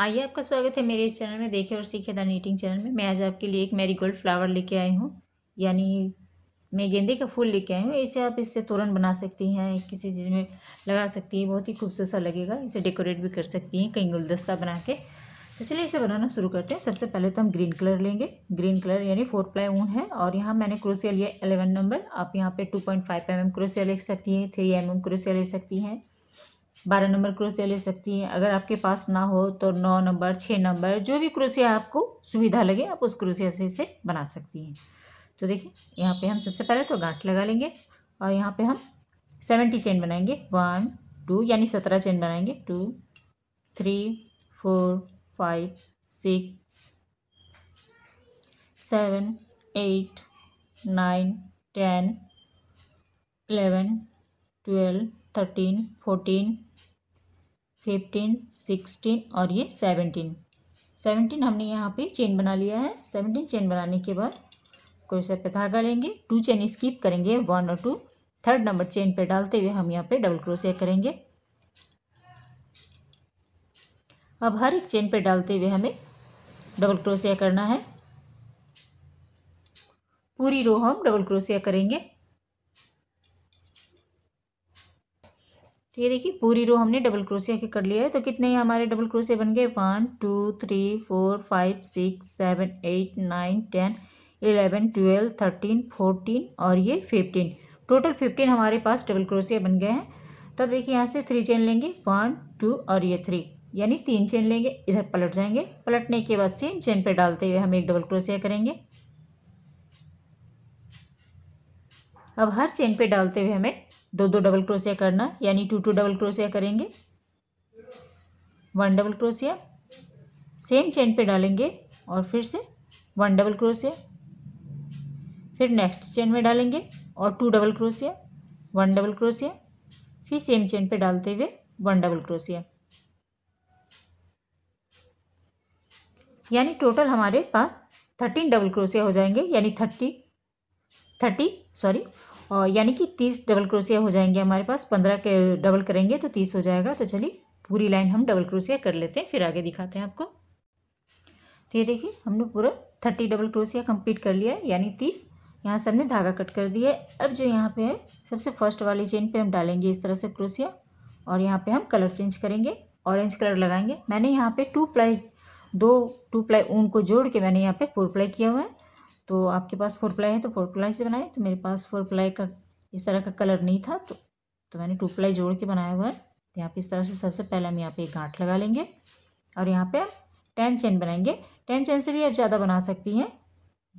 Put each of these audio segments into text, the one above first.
आइए हाँ, आपका स्वागत है मेरे इस चैनल में देखे और सीखे द नीटिंग चैनल में मैं आज आपके लिए एक मेरी गोल्ड फ्लावर लेके आई हूँ यानी मैं गेंदे का फूल लेके आई हूँ इसे आप इससे तोरण बना सकती हैं किसी चीज़ में लगा सकती है बहुत ही खूबसूरत सा लगेगा इसे डेकोरेट भी कर सकती हैं कहीं गुलदस्ता बना के तो चलिए इसे बनाना शुरू करते हैं सबसे पहले तो हम ग्रीन कलर लेंगे ग्रीन कलर यानी फोर प्लाई ऊन है और यहाँ मैंने क्रोसिया लिया एलेवन नंबर आप यहाँ पे two point five M M क्रोसिया ले सकती हैं थ्री एम एम क्रोसिया ले सकती हैं बारह नंबर क्रोसिया ले सकती हैं अगर आपके पास ना हो तो नौ नंबर छः नंबर जो भी क्रोसिया आपको सुविधा लगे आप उस क्रोसिया से इसे बना सकती हैं तो देखिए यहाँ पे हम सबसे पहले तो गांठ लगा लेंगे और यहाँ पे हम सेवेंटी चेन बनाएंगे वन टू यानी सत्रह चेन बनाएंगे two three four five six seven eight nine ten eleven twelve thirteen fourteen fifteen sixteen और ये सेवनटीन सेवनटीन हमने यहाँ पे चेन बना लिया है सेवनटीन चेन बनाने के बाद क्रोशिया पे धागा लेंगे टू चेन स्कीप करेंगे वन और टू थर्ड नंबर चेन पे डालते हुए हम यहाँ पे डबल क्रोशिया करेंगे अब हर एक चेन पे डालते हुए हमें डबल क्रोशिया करना है पूरी रो हम डबल क्रोशिया करेंगे ये देखिए पूरी रो हमने डबल क्रोशिया के कर लिया है तो कितने हमारे डबल क्रोशिया बन गए one two three four five six seven eight nine ten eleven twelve thirteen fourteen और ये फिफ्टीन टोटल फिफ्टीन हमारे पास डबल क्रोशिया बन गए हैं तब देखिए यहाँ से थ्री चेन लेंगे वन टू और ये थ्री यानी तीन चेन लेंगे इधर पलट जाएंगे पलटने के बाद सेम चेन पर डालते हुए हम एक डबल क्रोशिया करेंगे अब हर चेन पे डालते हुए हमें दो दो डबल क्रोशिया करना यानी टू टू डबल क्रोशिया करेंगे वन डबल क्रोशिया सेम चेन पे डालेंगे और फिर से वन डबल क्रोशिया फिर नेक्स्ट चेन में डालेंगे और टू डबल क्रोशिया वन डबल क्रोशिया फिर सेम चेन पे डालते हुए वन डबल क्रोशिया यानी टोटल हमारे पास थर्टीन डबल क्रोशिया हो जाएंगे यानी थर्टी थर्टी सॉरी यानी कि तीस डबल क्रोसिया हो जाएंगे हमारे पास पंद्रह के डबल करेंगे तो तीस हो जाएगा तो चलिए पूरी लाइन हम डबल क्रोसिया कर लेते हैं फिर आगे दिखाते हैं आपको तो ये देखिए हमने पूरा थर्टी डबल क्रोसिया कंप्लीट कर लिया है यानी तीस यहाँ से हमने धागा कट कर दिया है अब जो यहाँ पे है सबसे फर्स्ट वाली चेन पे हम डालेंगे इस तरह से क्रोसिया और यहाँ पे हम कलर चेंज करेंगे ऑरेंज कलर लगाएंगे मैंने यहाँ पे टू प्लाई दो टू प्लाई ऊन को जोड़ के मैंने यहाँ पे फोर प्लाई किया हुआ है तो आपके पास फोर प्लाई है तो फोर प्लाई से बनाए तो मेरे पास फोर प्लाई का इस तरह का कलर नहीं था तो तो मैंने टू प्लाई जोड़ के बनाया हुआ है तो यहाँ पर इस तरह से सबसे पहले हम यहाँ पे एक गांठ लगा लेंगे और यहाँ पे टेन चेन बनाएंगे टेन चेन से भी आप ज़्यादा बना सकती हैं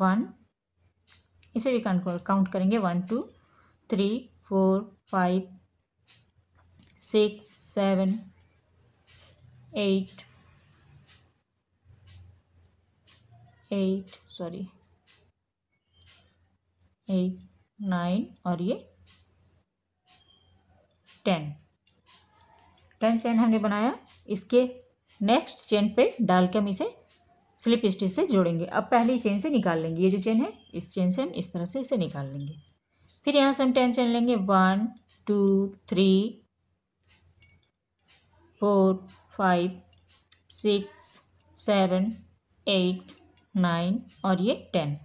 वन इसे भी काउंट करेंगे one two three four five six seven eight eight sorry eight nine और ये टेन टेन चैन हमने बनाया इसके नेक्स्ट चेन पे डाल के हम इसे स्लिप स्टिच से जोड़ेंगे अब पहली चेन से निकाल लेंगे ये जो चेन है इस चेन से हम इस तरह से इसे निकाल लेंगे फिर यहाँ से हम टेन चेन लेंगे one two three four five six seven eight nine और ये टेन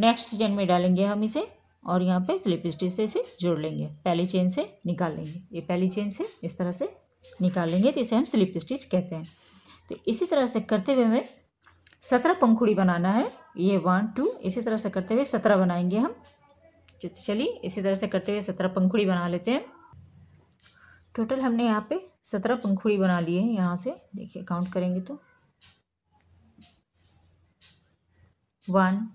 नेक्स्ट चेन में डालेंगे हम इसे और यहाँ पे स्लिप स्टिच से इसे जोड़ लेंगे पहली चेन से निकाल लेंगे ये पहली चेन से इस तरह से निकाल लेंगे तो इसे हम स्लिप स्टिच कहते हैं तो इसी तरह से करते हुए हमें सत्रह पंखुड़ी बनाना है ये वन टू इसी तरह से करते हुए सत्रह बनाएंगे हम चलिए इसी तरह से करते हुए सत्रह पंखुड़ी बना लेते हैं टोटल हमने यहाँ पे सत्रह पंखुड़ी बना लिए हैं यहाँ से देखिए काउंट करेंगे तो one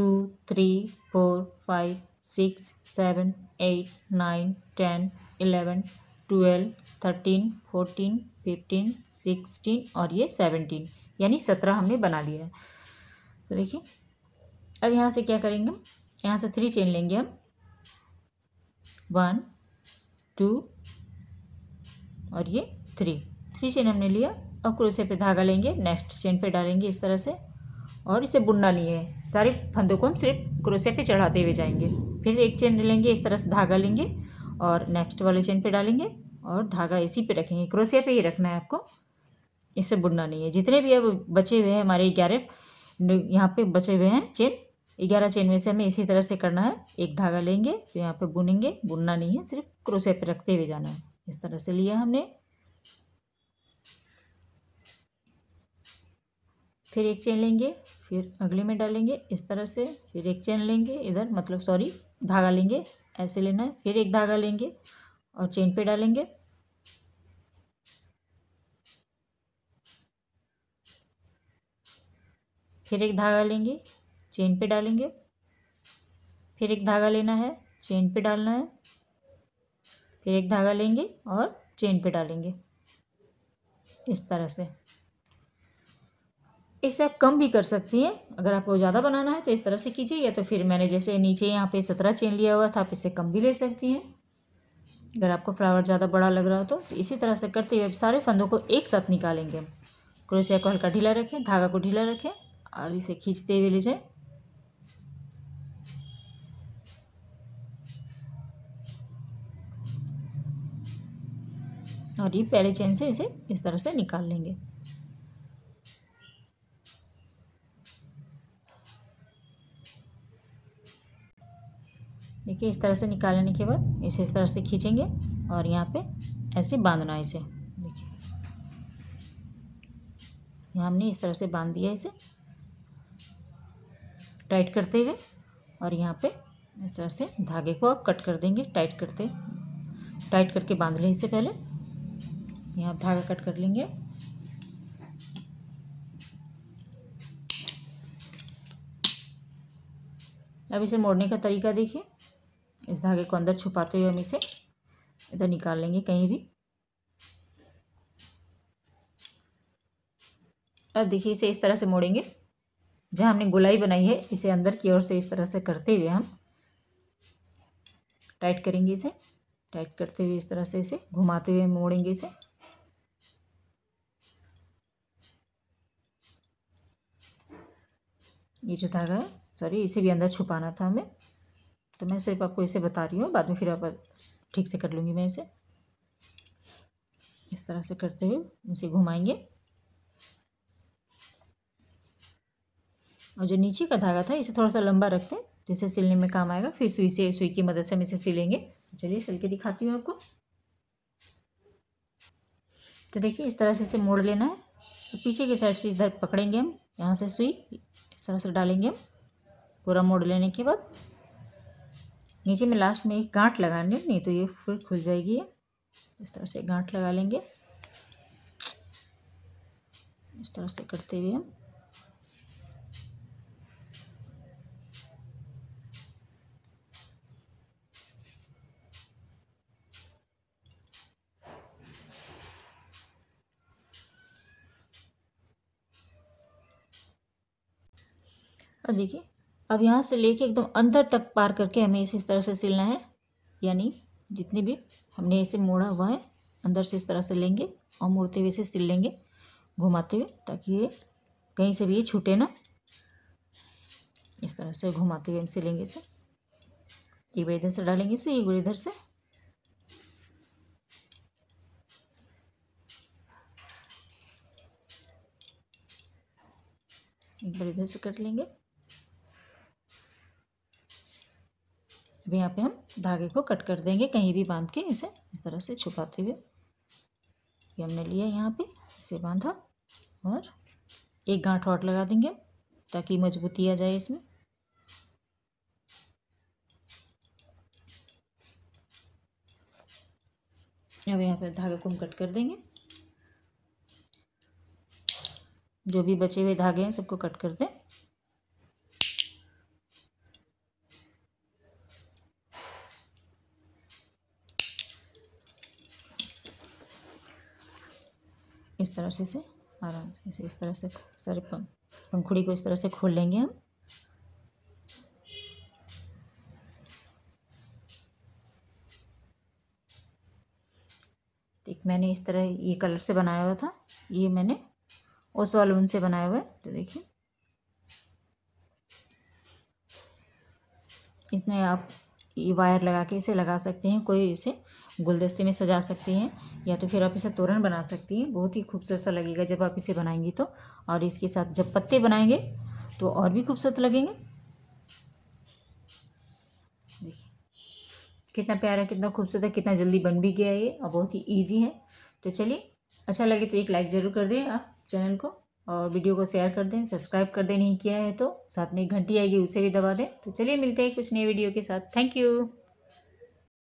two three four five six seven eight nine ten eleven twelve thirteen fourteen fifteen sixteen और ये सेवनटीन यानी सत्रह हमने बना लिया है तो देखिए अब यहाँ से क्या करेंगे यहाँ से थ्री चेन लेंगे हम वन टू और ये थ्री थ्री चेन हमने लिया अब क्रोसे पे धागा लेंगे नेक्स्ट चेन पे डालेंगे इस तरह से और इसे बुनना नहीं है सारे फंदों को हम सिर्फ क्रोसे पे चढ़ाते हुए जाएंगे फिर एक चेन लेंगे इस तरह से धागा लेंगे और नेक्स्ट वाले चेन पे डालेंगे और धागा इसी पे रखेंगे क्रोसिया पे ही रखना है आपको इसे बुनना नहीं है जितने भी अब बचे हुए हैं हमारे ग्यारह यहाँ पे बचे हुए हैं चेन ग्यारह चेन में से हमें इसी तरह से करना है एक धागा लेंगे फिर तो यहाँ पर बुनेंगे बुनना नहीं है सिर्फ क्रोसे पर रखते हुए जाना है इस तरह से लिया हमने फिर एक चेन लेंगे फिर अगले में डालेंगे इस तरह से फिर एक चेन लेंगे इधर मतलब सॉरी धागा लेंगे ऐसे लेना है फिर एक धागा लेंगे और चेन पे डालेंगे फिर एक धागा लेंगे चेन पे डालेंगे फिर एक धागा लेना है चेन पे डालना है फिर एक धागा लेंगे और चेन पे डालेंगे इस तरह से इससे आप कम भी कर सकती हैं अगर आपको ज़्यादा बनाना है तो इस तरह से कीजिए या तो फिर मैंने जैसे नीचे यहाँ पे सत्रह चेन लिया हुआ था आप इससे कम भी ले सकती हैं अगर आपको फ्लावर ज़्यादा बड़ा लग रहा हो तो, तो इसी तरह से करते हुए सारे फंदों को एक साथ निकालेंगे हम क्रोशिया को हल्का ढीला रखें धागा को ढीला रखें और इसे खींचते हुए ले जाएँ और ये पहले चेन से इसे इस तरह से निकाल लेंगे देखिए इस तरह से निकालने के बाद इसे इस तरह से खींचेंगे और यहाँ पे ऐसे बांधना है इसे देखिए यहाँ हमने इस तरह से बांध दिया इसे टाइट करते हुए और यहाँ पे इस तरह से धागे को आप कट कर देंगे टाइट करते टाइट करके बांध लें इसे पहले यहाँ आप धागा कट कर लेंगे अब इसे मोड़ने का तरीका देखिए इस धागे को अंदर छुपाते हुए हम इसे इधर निकाल लेंगे कहीं भी अब देखिए इसे इस तरह से मोड़ेंगे जहाँ हमने गोलाई बनाई है इसे अंदर की ओर से इस तरह से करते हुए हम टाइट करेंगे इसे टाइट करते हुए इस तरह से इसे घुमाते हुए मोड़ेंगे इसे ये जो धागा है सॉरी इसे भी अंदर छुपाना था हमें तो मैं सिर्फ आपको इसे बता रही हूँ बाद में फिर आप ठीक से कर लूँगी मैं इसे इस तरह से करते हुए इसे घुमाएंगे और जो नीचे का धागा था इसे थोड़ा सा लंबा रखते हैं तो इसे सिलने में काम आएगा फिर सुई से सुई की मदद से हम इसे सिलेंगे चलिए सिल के दिखाती हूँ आपको तो देखिए इस तरह से इसे मोड़ लेना है तो पीछे की साइड से इधर पकड़ेंगे हम यहाँ से सुई इस तरह से डालेंगे हम पूरा मोड़ लेने के बाद नीचे में लास्ट में एक गांठ लगाने नहीं तो ये फुल खुल जाएगी इस तरह से गांठ लगा लेंगे इस तरह से करते हुए हम देखिए अब यहाँ से लेके एकदम अंदर तक पार करके हमें इसे इस तरह से सिलना है यानी जितने भी हमने इसे मोड़ा हुआ है अंदर से इस तरह से लेंगे और मुड़ते हुए इसे सिल लेंगे घुमाते हुए ताकि ये कहीं से भी ये छूटे ना इस तरह से घुमाते हुए हम सिलेंगे इसे एक बार इधर से डालेंगे इसे एक बार इधर से एक बार इधर से कट लेंगे अब यहाँ पे हम धागे को कट कर देंगे कहीं भी बांध के इसे इस तरह से छुपाते हुए ये हमने लिया यहाँ पे इसे बांधा और एक गांठ और लगा देंगे ताकि मजबूती आ जाए इसमें अब यहाँ पर धागे को हम कट कर देंगे जो भी बचे हुए धागे हैं सबको कट कर दें इस तरह से इसे आराम से इसे इस तरह से सारे पंखुड़ी को इस तरह से खोल लेंगे हम देख मैंने इस तरह ये कलर से बनाया हुआ था ये मैंने उस वाले से बनाया हुआ है तो देखिए इसमें आप ये वायर लगा के इसे लगा सकते हैं कोई इसे गुलदस्ते में सजा सकती हैं या तो फिर आप इसे तोरण बना सकती हैं बहुत ही खूबसूरत सा लगेगा जब आप इसे बनाएंगी तो और इसके साथ जब पत्ते बनाएंगे तो और भी खूबसूरत लगेंगे देखिए कितना प्यारा कितना खूबसूरत है कितना जल्दी बन भी गया ये और बहुत ही ईजी है तो चलिए अच्छा लगे तो एक लाइक ज़रूर कर दें आप चैनल को और वीडियो को शेयर कर दें सब्सक्राइब कर दें नहीं किया है तो साथ में घंटी आएगी उसे भी दबा दें तो चलिए मिलते हैं कुछ नए वीडियो के साथ थैंक यू